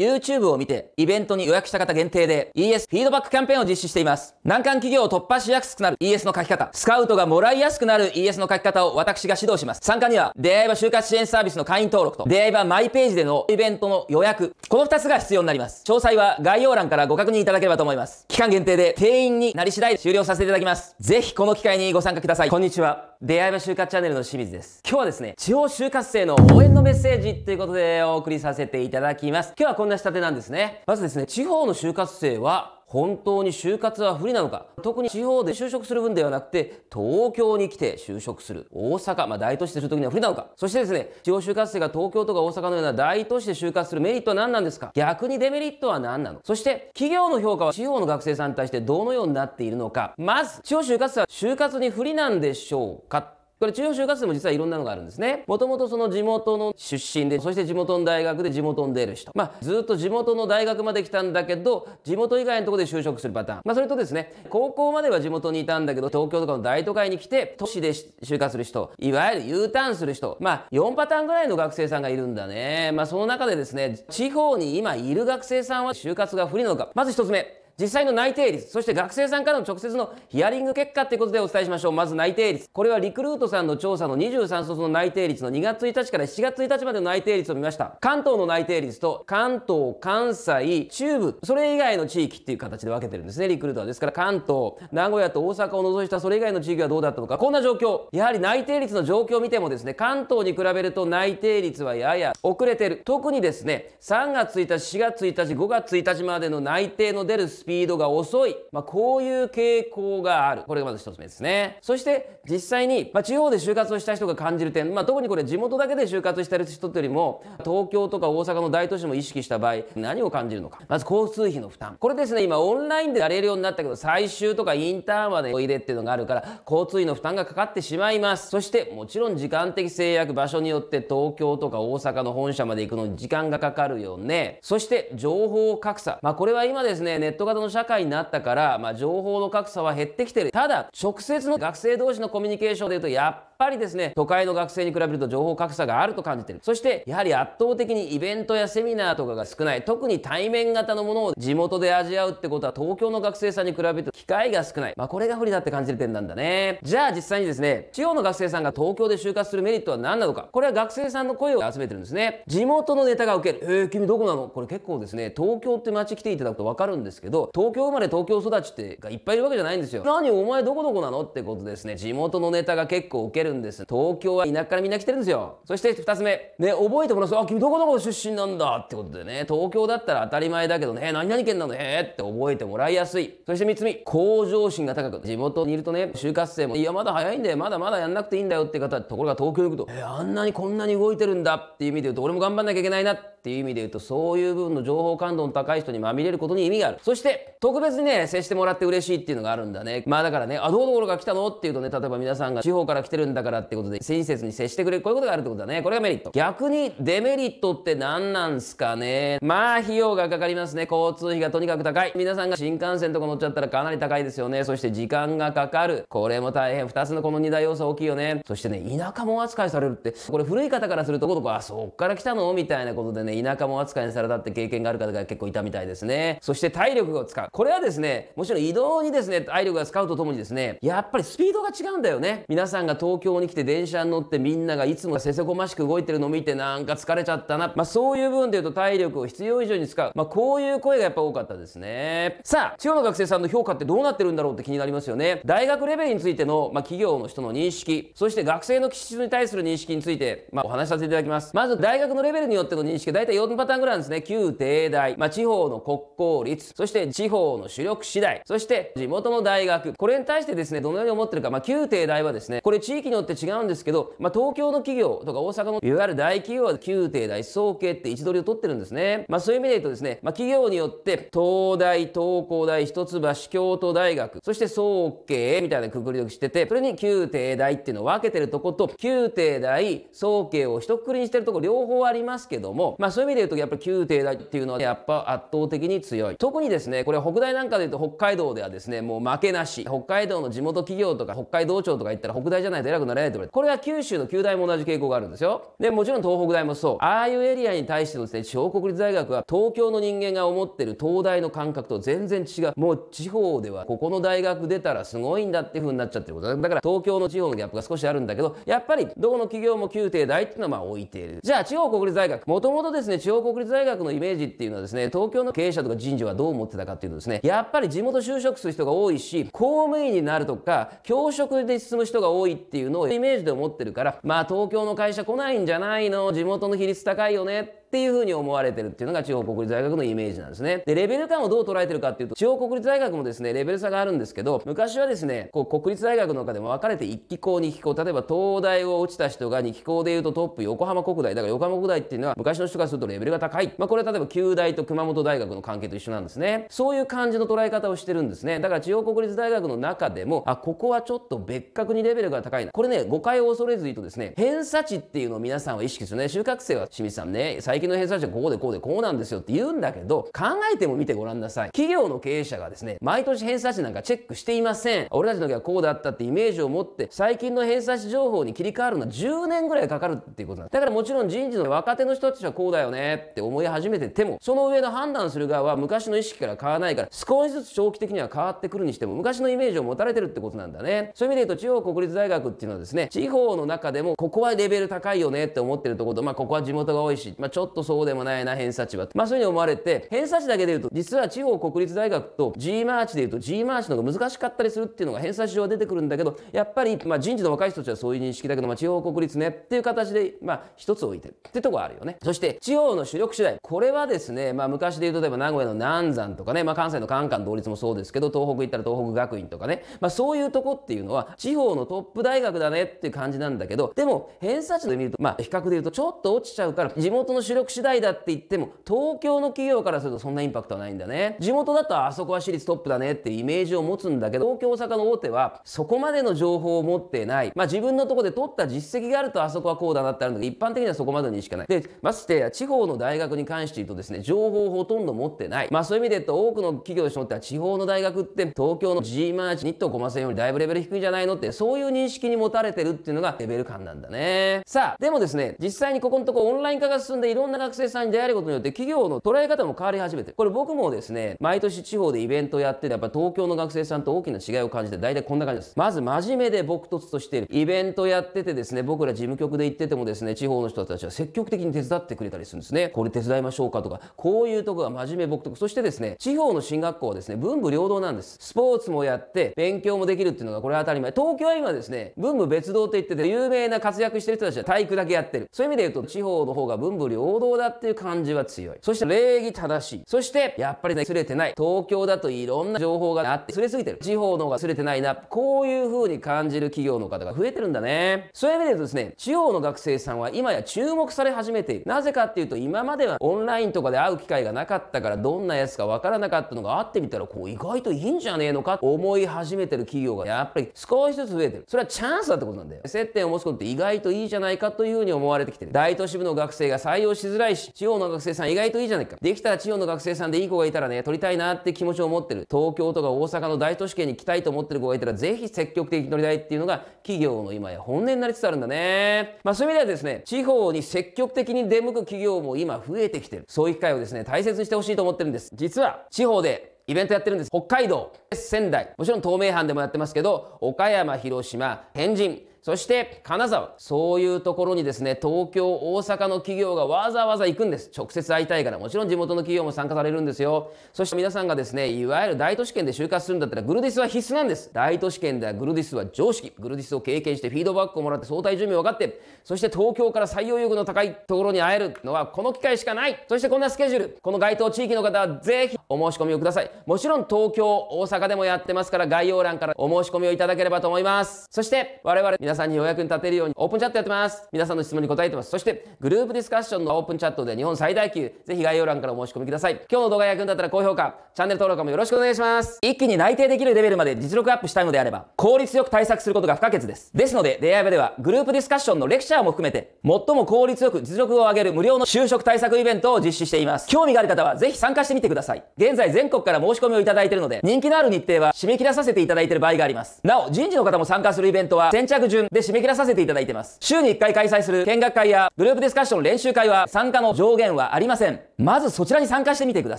YouTube を見て、イベントに予約した方限定で ES フィードバックキャンペーンを実施しています。難関企業を突破しやすくなる ES の書き方、スカウトがもらいやすくなる ES の書き方を私が指導します。参加には、出会い場就活支援サービスの会員登録と、出会い場マイページでのイベントの予約、この2つが必要になります。詳細は概要欄からご確認いただければと思います。期間限定で定員になり次第終了させていただきます。ぜひこの機会にご参加ください。こんにちは。出会いは就活チャンネルの清水です。今日はですね、地方就活生の応援のメッセージということでお送りさせていただきます。今日はこんな仕立てなんですね。まずですね、地方の就活生は本当に就活は不利なのか特に地方で就職する分ではなくて東京に来て就職する大阪、まあ、大都市でする時には不利なのかそしてですね地方就活生が東京とか大阪のような大都市で就活するメリットは何なんですか逆にデメリットは何なのそして企業の評価は地方の学生さんに対してどのようになっているのかまず地方就活生は就活に不利なんでしょうかこれ中央就活でも実はいろんなのがあるんですね。もともとその地元の出身で、そして地元の大学で地元に出る人。まあ、ずっと地元の大学まで来たんだけど、地元以外のところで就職するパターン。まあ、それとですね、高校までは地元にいたんだけど、東京とかの大都会に来て、都市で就活する人、いわゆる U ターンする人、まあ、4パターンぐらいの学生さんがいるんだね。まあ、その中でですね、地方に今いる学生さんは就活が不利なのか。まず1つ目。実際の内定率、そして学生さんからの直接のヒアリング結果ということでお伝えしましょう。まず内定率。これはリクルートさんの調査の23卒の内定率の2月1日から7月1日までの内定率を見ました。関東の内定率と関東、関西、中部、それ以外の地域っていう形で分けてるんですね、リクルートは。ですから関東、名古屋と大阪を除いたそれ以外の地域はどうだったのか。こんな状況。やはり内定率の状況を見てもですね、関東に比べると内定率はやや遅れてる。特にですね、3月1日、4月1日、5月1日までの内定の出るスピードピードが遅い。まあ、こういう傾向がある。これがまず一つ目ですね。そして実際に、まあ、地方で就活をした人が感じる点、まあ、特にこれ地元だけで就活してる人ってよりも、東京とか大阪の大都市も意識した場合、何を感じるのか。まず交通費の負担。これですね、今オンラインでやれるようになったけど、最終とかインターンまでおいでっていうのがあるから、交通費の負担がかかってしまいます。そしてもちろん時間的制約、場所によって東京とか大阪の本社まで行くのに時間がかかるよね。そして情報格差。まあ、これは今ですね、ネット型の社会になったから、まあ、情報の格差は減ってきてるただ直接の学生同士のコミュニケーションでいうとやっぱりですね、都会の学生に比べると情報格差があると感じてる。そして、やはり圧倒的にイベントやセミナーとかが少ない。特に対面型のものを地元で味わうってことは東京の学生さんに比べると機会が少ない。まあ、これが不利だって感じる点なんだね。じゃあ実際にですね、地方の学生さんが東京で就活するメリットは何なのか。これは学生さんの声を集めてるんですね。地元のネタが受ける。えー、君どこなのこれ結構ですね、東京って街来ていただくとわかるんですけど、東京生まれ東京育ちってがいっぱいいるわけじゃないんですよ。何お前どこどこなのってことですね。地元のネタが結構受けるるんです東京は田舎からみんな来てるんですよそして2つ目ね覚えてもらうあ君どこどこ出身なんだってことでね東京だったら当たり前だけどね何々県なのへえって覚えてもらいやすいそして3つ目向上心が高く地元にいるとね就活生もいやまだ早いんだよまだまだやんなくていいんだよって方ところが東京に行くとえあんなにこんなに動いてるんだっていう意味で言うと俺も頑張んなきゃいけないなっていう意味で言うとそういう部分の情報感度の高い人にまみれることに意味があるそして特別にね接してもらって嬉しいっていうのがあるんだねまあだからねあどうどころが来たのっていうとね例えば皆さんが地方から来てるんだからってことで親切に接してくれるこういうことがあるってことだねこれがメリット逆にデメリットって何なんすかねまあ費用がかかりますね交通費がとにかく高い皆さんが新幹線とか乗っちゃったらかなり高いですよねそして時間がかかるこれも大変2つのこの2大要素大きいよねそしてね田舎も扱いされるってこれ古い方からするとこどこあそっから来たのみたいなことでねね、田舎も扱いにされたって経験がある方が結構いたみたいですね。そして体力を使う。これはですね、もちろん移動にですね、体力が使うとともにですね、やっぱりスピードが違うんだよね。皆さんが東京に来て電車に乗ってみんながいつもせせこましく動いてるのを見てなんか疲れちゃったな。まあそういう部分で言うと体力を必要以上に使う。まあこういう声がやっぱ多かったですね。さあ、地方の学生さんの評価ってどうなってるんだろうって気になりますよね。大学レベルについての、まあ、企業の人の認識、そして学生の気質に対する認識について、まあ、お話しさせていただきます。まず大学のレベルによっての認識、大体4パターンぐらいなんですね。旧帝大、まあ、地方の国公立、そして地方の主力次第、そして地元の大学。これに対してですね、どのように思ってるか。まあ、旧帝大はですね、これ地域によって違うんですけど、まあ、東京の企業とか大阪のいわゆる大企業は旧帝大総計って位置取りを取ってるんですね。まあ、そういう意味で言うとですね、まあ、企業によって東大、東工大、一橋、京都大学、そして総計みたいなくくりをしてて、それに旧帝大っていうのを分けてるとこと、旧帝大、総計を一括りにしてるとこ両方ありますけども、まそういう意味で言うとやっぱり旧帝大っていうのはやっぱ圧倒的に強い特にですねこれ北大なんかで言うと北海道ではですねもう負けなし北海道の地元企業とか北海道庁とか行ったら北大じゃないと偉くなれないって言われこれは九州の九大も同じ傾向があるんですよでもちろん東北大もそうああいうエリアに対してのですね地方国立大学は東京の人間が思ってる東大の感覚と全然違うもう地方ではここの大学出たらすごいんだっていう風になっちゃってることだだから東京の地方のギャップが少しあるんだけどやっぱりどこの企業も旧帝大っていうのはまあ置いているじゃあ地方国立大学もともとですね、地方国立大学のイメージっていうのはですね、東京の経営者とか人事はどう思ってたかっていうとですね、やっぱり地元就職する人が多いし、公務員になるとか、教職で進む人が多いっていうのをイメージで思ってるから、まあ東京の会社来ないんじゃないの、地元の比率高いよねっていうふうに思われてるっていうのが地方国立大学のイメージなんですね。で、レベル感をどう捉えてるかっていうと、地方国立大学もですね、レベル差があるんですけど、昔はですね、こう国立大学の中でも分かれて一期校、二期校、例えば東大を落ちた人が二期校で言うとトップ横浜国大、だから横浜国大っていうのは昔の人がするとレベルが高い。まあこれは例えば九大と熊本大学の関係と一緒なんですね。そういう感じの捉え方をしてるんですね。だから地方国立大学の中でも、あ、ここはちょっと別格にレベルが高いな。これね、誤解を恐れず言うとですね、偏差値っていうのを皆さんは意識するね。就学生は清水さんね、最最近の偏差値はここでこうでこうなんですよって言うんだけど、考えても見てごらんなさい。企業の経営者がですね、毎年偏差値なんかチェックしていません。俺たちの時はこうだったってイメージを持って、最近の偏差値情報に切り替わるのは10年ぐらいかかるっていうことなんだ。だからもちろん人事の若手の人たちはこうだよねって思い始めてても、その上の判断する側は昔の意識から変わらないから、少しずつ長期的には変わってくるにしても、昔のイメージを持たれてるってことなんだね。そういう意味で言うと、地方国立大学っていうのはですね、地方の中でも、ここはレベル高いよねって思ってるところと、まあ、ここは地元が多いし、まあ、ちょっっとそうでもないな、偏差値は。まあそういうふうに思われて、偏差値だけで言うと、実は地方国立大学と G マーチで言うと G マーチの方が難しかったりするっていうのが偏差値上は出てくるんだけど、やっぱり、まあ人事の若い人たちはそういう認識だけど、まあ地方国立ねっていう形で、まあ一つ置いてるってとこあるよね。そして地方の主力次第。これはですね、まあ昔で言うと、例えば名古屋の南山とかね、まあ関西のカンカン同率もそうですけど、東北行ったら東北学院とかね、まあそういうとこっていうのは地方のトップ大学だねっていう感じなんだけど、でも偏差値で見ると、まあ比較で言うとちょっと落ちちゃうから、地元の主力力次第だって言っても東京の企業からするとそんなインパクトはないんだね地元だとあそこは私立トップだねっていうイメージを持つんだけど東京大阪の大手はそこまでの情報を持ってないまあ自分のとこで取った実績があるとあそこはこうだなってあるんだけど一般的にはそこまでにしかないでまして地方の大学に関して言うとですね情報をほとんど持ってないまあそういう意味で言うと多くの企業にとっては地方の大学って東京の G マーチニット駒線よりだいぶレベル低いんじゃないのってそういう認識に持たれてるっていうのがレベル感なんだねさあでもですね実際にここのとこオンライン化が進んでいろんな学生さんに出会えることによって企業の捉え方も変わり始めてこれ僕もですね、毎年地方でイベントやってて、やっぱ東京の学生さんと大きな違いを感じて、大体こんな感じです。まず真面目で僕突としている。イベントやっててですね、僕ら事務局で行っててもですね、地方の人たちは積極的に手伝ってくれたりするんですね。これ手伝いましょうかとか、こういうとこが真面目僕とそしてですね、地方の進学校はですね、文武両道なんです。スポーツもやって、勉強もできるっていうのがこれ当たり前。東京は今ですね、文武別道って言ってて、有名な活躍してる人たちは体育だけやってる。そういう意味で言うと、地方の方が文武両道動だっていう感じは強い。そして礼儀正しい。そしてやっぱりね、すれてない。東京だといろんな情報があって、すれすぎてる。地方の方がすれてないな。こういう風に感じる企業の方が増えてるんだね。そういう意味で言うとですね、地方の学生さんは今や注目され始めている。なぜかっていうと、今まではオンラインとかで会う機会がなかったから、どんなやつかわからなかったのが会ってみたら、こう意外といいんじゃねえのかと思い始めてる企業がやっぱり少しずつ増えてる。それはチャンスだってことなんだよ。接点を持つことって意外といいじゃないかという風に思われてきてる。大都市部の学生が採用しづらいし、地方の学生さん意外といいじゃないか。できたら地方の学生さんでいい子がいたらね、取りたいなって気持ちを持ってる。東京とか大阪の大都市圏に来たいと思ってる子がいたら、ぜひ積極的に取りたいっていうのが、企業の今や本音になりつつあるんだね。まあそういう意味ではですね、地方に積極的に出向く企業も今増えてきてる。そういう機会をですね、大切にしてほしいと思ってるんです。実は、地方でイベントやってるんです。北海道、仙台、もちろん東名藩でもやってますけど、岡山、広島、天神、そして金沢、そういうところにですね、東京、大阪の企業がわざわざ行くんです。直接会いたいから、もちろん地元の企業も参加されるんですよ。そして皆さんがですね、いわゆる大都市圏で就活するんだったら、グルディスは必須なんです。大都市圏ではグルディスは常識。グルディスを経験してフィードバックをもらって相対準備を分かって、そして東京から採用意欲の高いところに会えるのはこの機会しかない。そしてこんなスケジュール、この該当地域の方はぜひお申し込みをください。もちろん東京、大阪でもやってますから、概要欄からお申し込みをいただければと思います。そして、我々皆さんにお役に立てるようにオープンチャットやってます。皆さんの質問に答えてます。そして、グループディスカッションのオープンチャットで日本最大級、ぜひ概要欄からお申し込みください。今日の動画役に立ったら高評価、チャンネル登録もよろしくお願いします。一気に内定できるレベルまで実力アップしたいのであれば、効率よく対策することが不可欠です。ですので、出会い場ではグループディスカッションのレクチャーも含めて、最も効率よく実力を上げる無料の就職対策イベントを実施しています。興味がある方はぜひ参加してみてください。現在全国から申し込みをいただいているので、人気のある日程は締め切らさせていただいている場合があります。なお、人事の方も参加するイベントは先着順で締め切らさせていただいてます。週に1回開催する見学会やグループディスカッション練習会は参加の上限はありません。まずそちらに参加してみてくだ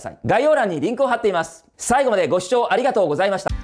さい。概要欄にリンクを貼っています。最後までご視聴ありがとうございました。